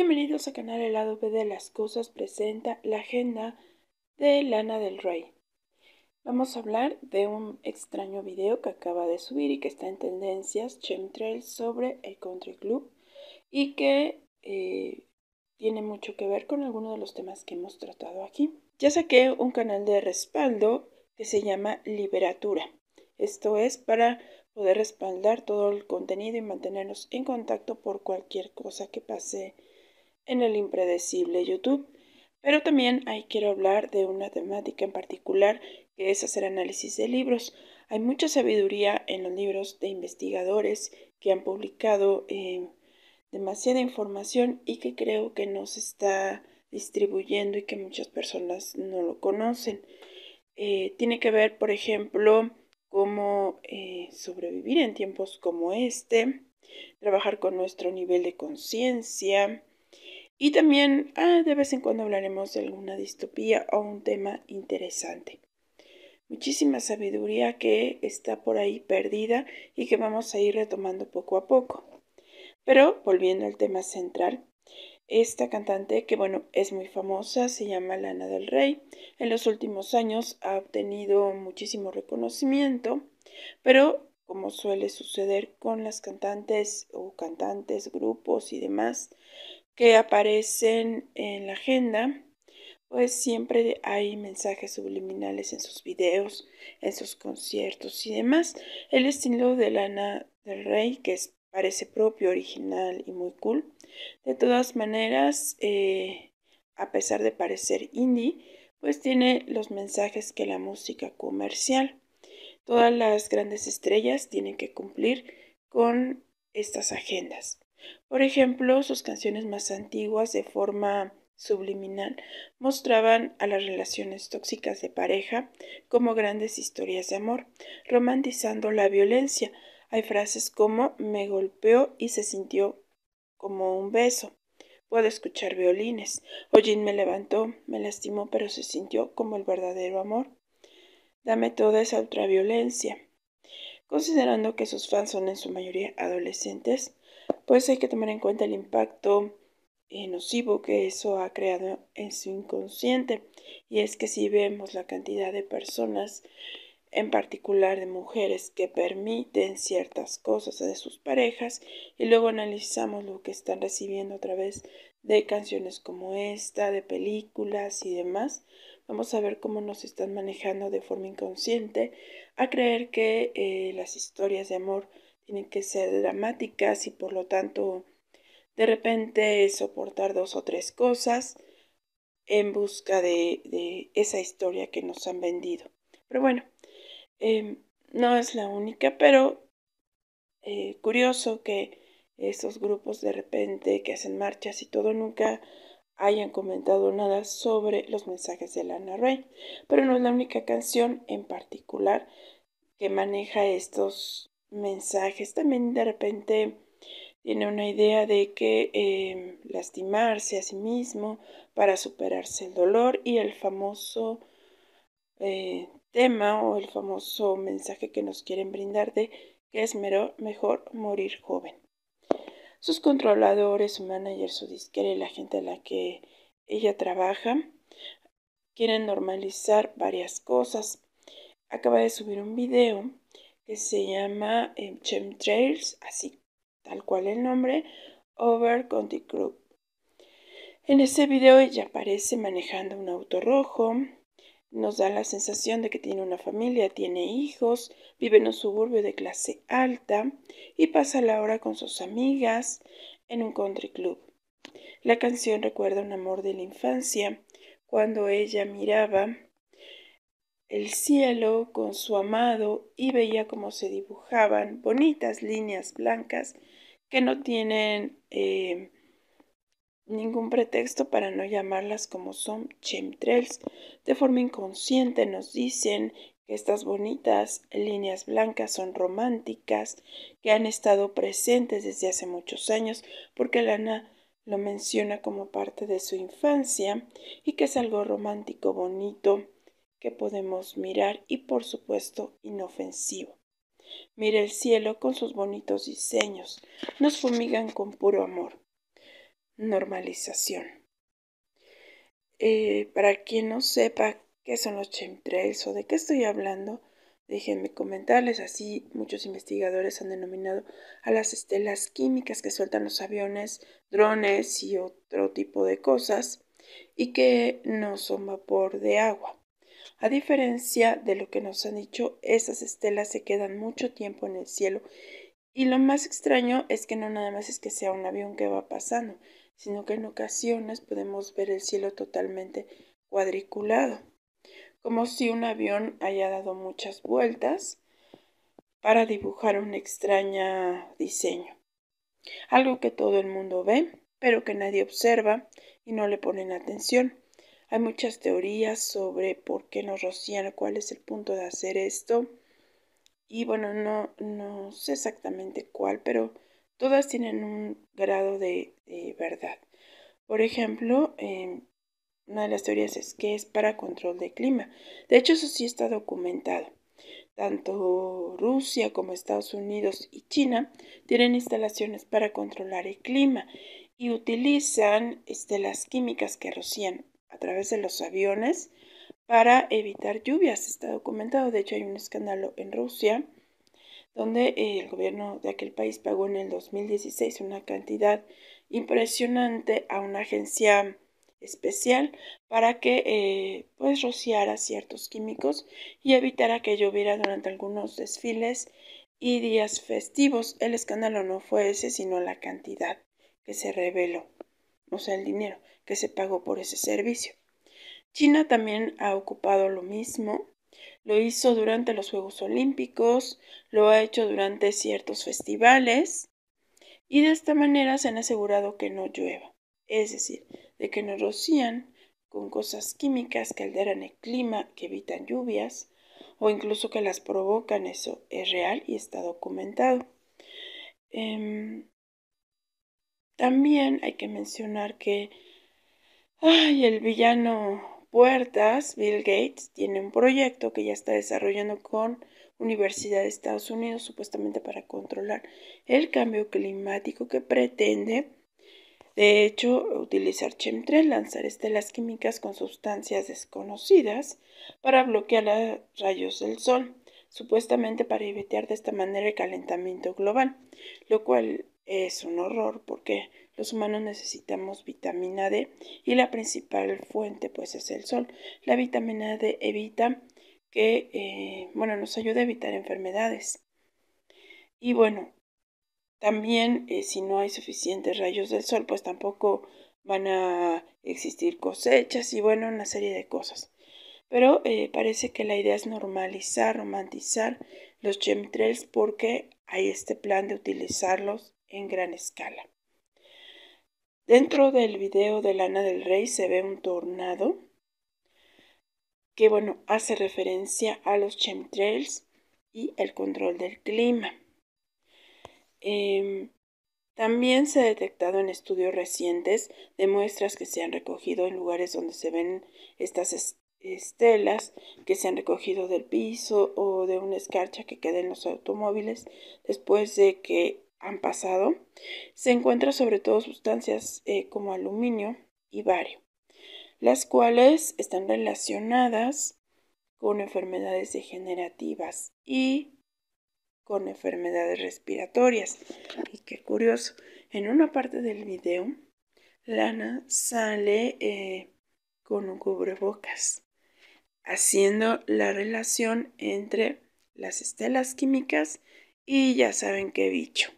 Bienvenidos a canal El lado de las cosas presenta la agenda de Lana del Rey. Vamos a hablar de un extraño video que acaba de subir y que está en tendencias Chemtrail sobre el country club y que eh, tiene mucho que ver con algunos de los temas que hemos tratado aquí. Ya saqué un canal de respaldo que se llama Liberatura. Esto es para poder respaldar todo el contenido y mantenernos en contacto por cualquier cosa que pase en el impredecible YouTube. Pero también ahí quiero hablar de una temática en particular que es hacer análisis de libros. Hay mucha sabiduría en los libros de investigadores que han publicado em, demasiada información y que creo que no se está distribuyendo y que muchas personas no lo conocen. Eh, tiene que ver, por ejemplo, cómo eh, sobrevivir en tiempos como este, trabajar con nuestro nivel de conciencia, y también ah, de vez en cuando hablaremos de alguna distopía o un tema interesante. Muchísima sabiduría que está por ahí perdida y que vamos a ir retomando poco a poco. Pero volviendo al tema central, esta cantante que bueno es muy famosa se llama Lana del Rey. En los últimos años ha obtenido muchísimo reconocimiento, pero como suele suceder con las cantantes o cantantes, grupos y demás, que aparecen en la agenda, pues siempre hay mensajes subliminales en sus videos, en sus conciertos y demás. El estilo de Lana del Rey, que parece propio, original y muy cool. De todas maneras, eh, a pesar de parecer indie, pues tiene los mensajes que la música comercial. Todas las grandes estrellas tienen que cumplir con estas agendas. Por ejemplo, sus canciones más antiguas de forma subliminal mostraban a las relaciones tóxicas de pareja como grandes historias de amor, romantizando la violencia. Hay frases como me golpeó y se sintió como un beso. Puedo escuchar violines. O me levantó, me lastimó, pero se sintió como el verdadero amor. Dame toda esa ultraviolencia. Considerando que sus fans son en su mayoría adolescentes, pues hay que tomar en cuenta el impacto eh, nocivo que eso ha creado en su inconsciente. Y es que si vemos la cantidad de personas, en particular de mujeres, que permiten ciertas cosas de sus parejas y luego analizamos lo que están recibiendo a través de canciones como esta, de películas y demás, vamos a ver cómo nos están manejando de forma inconsciente a creer que eh, las historias de amor tienen que ser dramáticas y por lo tanto de repente soportar dos o tres cosas en busca de, esa historia que nos han vendido. Pero bueno, em, no es la única, pero eh, curioso que esos grupos de repente que hacen marchas y todo nunca hayan comentado nada sobre los mensajes de Lana Rey, pero no es la única canción en particular que maneja estos mensajes. También de repente tiene una idea de que em, lastimarse a sí mismo para superarse el dolor y el famoso eh, tema o el famoso mensaje que nos quieren brindar de que es mejor morir joven. Sus controladores, su manager, su disquera y la gente a la que ella trabaja quieren normalizar varias cosas. Acaba de subir un video que se llama eh, Chemtrails, así, tal cual el nombre, Over Country Group. En ese video ella aparece manejando un auto rojo, nos da la sensación de que tiene una familia, tiene hijos, vive en un suburbio de clase alta y pasa la hora con sus amigas en un country club. La canción recuerda un amor de la infancia, cuando ella miraba el cielo con su amado y veía cómo se dibujaban bonitas líneas blancas que no tienen eh, ningún pretexto para no llamarlas como son chemtrails. De forma inconsciente nos dicen que estas bonitas líneas blancas son románticas, que han estado presentes desde hace muchos años, porque Lana lo menciona como parte de su infancia y que es algo romántico, bonito, que podemos mirar y por supuesto inofensivo. Mira el cielo con sus bonitos diseños, nos fumigan con puro amor. Normalización. Eh, para quien no sepa qué son los chemtrails o de qué estoy hablando, déjenme comentarles, así muchos investigadores han denominado a las estelas químicas que sueltan los aviones, drones y otro tipo de cosas, y que no son vapor de agua. A diferencia de lo que nos han dicho, esas estelas se quedan mucho tiempo en el cielo y lo más extraño es que no nada más es que sea un avión que va pasando, sino que en ocasiones podemos ver el cielo totalmente cuadriculado, como si un avión haya dado muchas vueltas para dibujar un extraño diseño. Algo que todo el mundo ve, pero que nadie observa y no le ponen atención. Hay muchas teorías sobre por qué nos rocían, cuál es el punto de hacer esto. Y bueno, no, no sé exactamente cuál, pero todas tienen un grado de, verdad. Por ejemplo, em, una de las teorías es que es para control de clima. De hecho, eso sí está documentado. Tanto Rusia como Estados Unidos y China tienen instalaciones para controlar el clima y utilizan este, las químicas que rocían a través de los aviones para evitar lluvias. Está documentado, de hecho hay un escándalo en Rusia donde eh, el gobierno de aquel país pagó en el 2016 una cantidad impresionante a una agencia especial para que eh, pues, rociara ciertos químicos y evitara que lloviera durante algunos desfiles y días festivos. El escándalo no fue ese, sino la cantidad que se reveló o sea, el dinero que se pagó por ese servicio. China también ha ocupado lo mismo. Lo hizo durante los Juegos Olímpicos, lo ha hecho durante ciertos festivales y de esta manera se han asegurado que no llueva, es decir, de que no rocían con cosas químicas que alteran el clima, que evitan lluvias o incluso que las provocan, eso es real y está documentado. Em, también hay que mencionar que el villano Puertas, Bill Gates, tiene un proyecto que ya está desarrollando con Universidad de Estados Unidos, supuestamente para controlar el cambio climático que pretende, de hecho, utilizar chemtrails, lanzar estelas químicas con sustancias desconocidas para bloquear los rayos del sol, supuestamente para evitar de esta manera el calentamiento global, lo cual es un horror porque los humanos necesitamos vitamina D y la principal fuente pues es el sol. La vitamina D evita que, eh, bueno, nos ayuda a evitar enfermedades. Y bueno, también eh, si no hay suficientes rayos del sol pues tampoco van a existir cosechas y bueno, una serie de cosas. Pero eh, parece que la idea es normalizar, romantizar los chemtrails porque hay este plan de utilizarlos en gran escala. Dentro del video de Lana del Rey se ve un tornado que, bueno, hace referencia a los chemtrails y el control del clima. Em, también se ha detectado en estudios recientes de muestras que se han recogido en lugares donde se ven estas estelas que se han recogido del piso o de una escarcha que queda en los automóviles después de que han pasado, se encuentra sobre todo sustancias eh, como aluminio y bario, las cuales están relacionadas con enfermedades degenerativas y con enfermedades respiratorias. Y qué curioso, en una parte del video, Lana sale eh, con un cubrebocas, haciendo la relación entre las estelas químicas y ya saben qué bicho.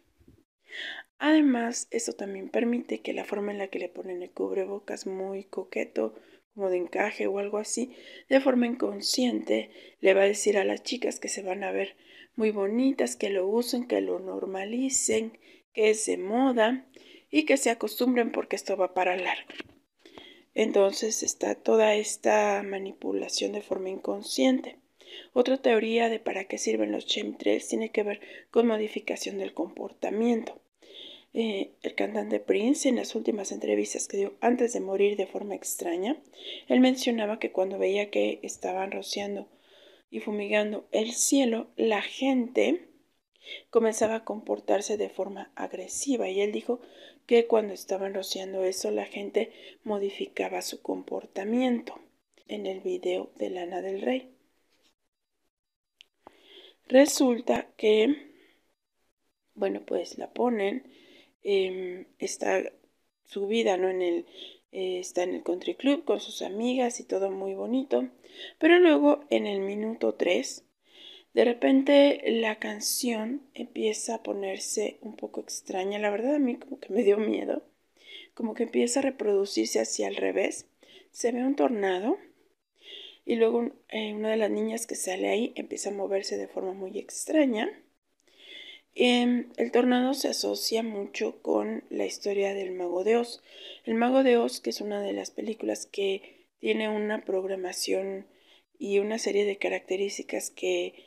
Además, esto también permite que la forma en la que le ponen el cubrebocas muy coqueto, como de encaje o algo así, de forma inconsciente le va a decir a las chicas que se van a ver muy bonitas, que lo usen, que lo normalicen, que es de moda y que se acostumbren porque esto va para largo. Entonces está toda esta manipulación de forma inconsciente. Otra teoría de para qué sirven los chemtrails tiene que ver con modificación del comportamiento. Eh, el cantante Prince, en las últimas entrevistas que dio antes de morir de forma extraña, él mencionaba que cuando veía que estaban rociando y fumigando el cielo, la gente comenzaba a comportarse de forma agresiva y él dijo que cuando estaban rociando eso la gente modificaba su comportamiento en el video de Lana del Rey. Resulta que, bueno, pues la ponen Em, está su vida, En el, eh, está en el country club con sus amigas y todo muy bonito. Pero luego en el minuto 3, de repente la canción empieza a ponerse un poco extraña. La verdad a mí como que me dio miedo. Como que empieza a reproducirse hacia el revés. Se ve un tornado. Y luego eh, una de las niñas que sale ahí empieza a moverse de forma muy extraña. Em, el tornado se asocia mucho con la historia del Mago de Oz. El Mago de Oz, que es una de las películas que tiene una programación y una serie de características que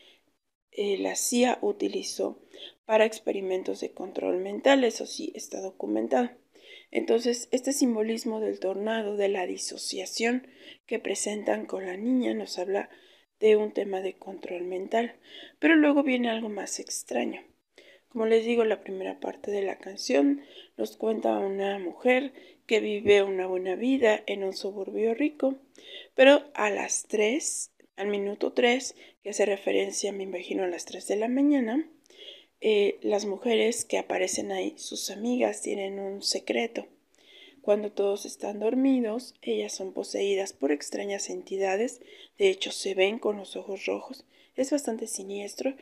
eh, la CIA utilizó para experimentos de control mental, eso sí está documentado. Entonces, este simbolismo del tornado, de la disociación que presentan con la niña, nos habla de un tema de control mental. Pero luego viene algo más extraño. Como les digo, la primera parte de la canción nos cuenta una mujer que vive una buena vida en un suburbio rico, pero a las 3, al minuto 3, que hace referencia, me imagino, a las 3 de la mañana, eh, las mujeres que aparecen ahí, sus amigas, tienen un secreto. Cuando todos están dormidos, ellas son poseídas por extrañas entidades, de hecho se ven con los ojos rojos, es bastante siniestro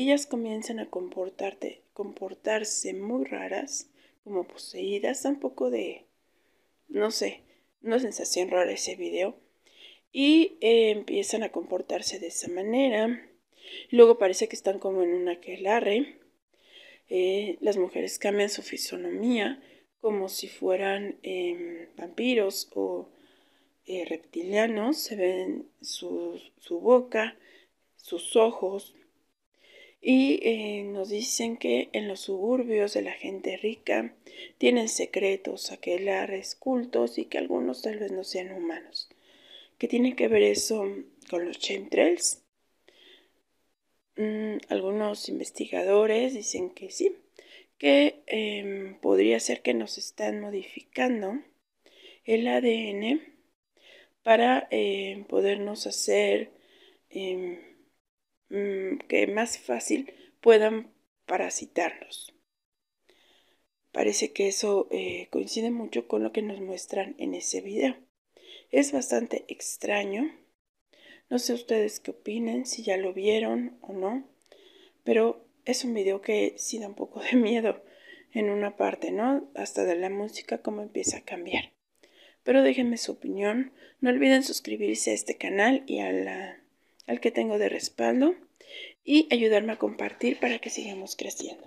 ellas comienzan a comportarse muy raras, como poseídas, tampoco un poco de, no sé, una sensación rara ese video, y eh, empiezan a comportarse de esa manera. Luego parece que están como en una aquelarre. Eh, las mujeres cambian su fisonomía como si fueran em, vampiros o eh, reptilianos. Se ven su boca, sus ojos, y eh, nos dicen que en los suburbios de la gente rica tienen secretos, aquelares, cultos y que algunos tal vez no sean humanos. ¿Qué tiene que ver eso con los chemtrails? Mm, algunos investigadores dicen que sí, que em, podría ser que nos están modificando el ADN para em, podernos hacer em, Mm, que más fácil puedan parasitarnos. Parece que eso eh, coincide mucho con lo que nos muestran en ese video. Es bastante extraño. No sé ustedes qué opinen, si ya lo vieron o no, pero es un video que sí da un poco de miedo en una parte, ¿no? Hasta de la música, cómo empieza a cambiar. Pero déjenme su opinión. No olviden suscribirse a este canal y a la al que tengo de respaldo y ayudarme a compartir para que sigamos creciendo.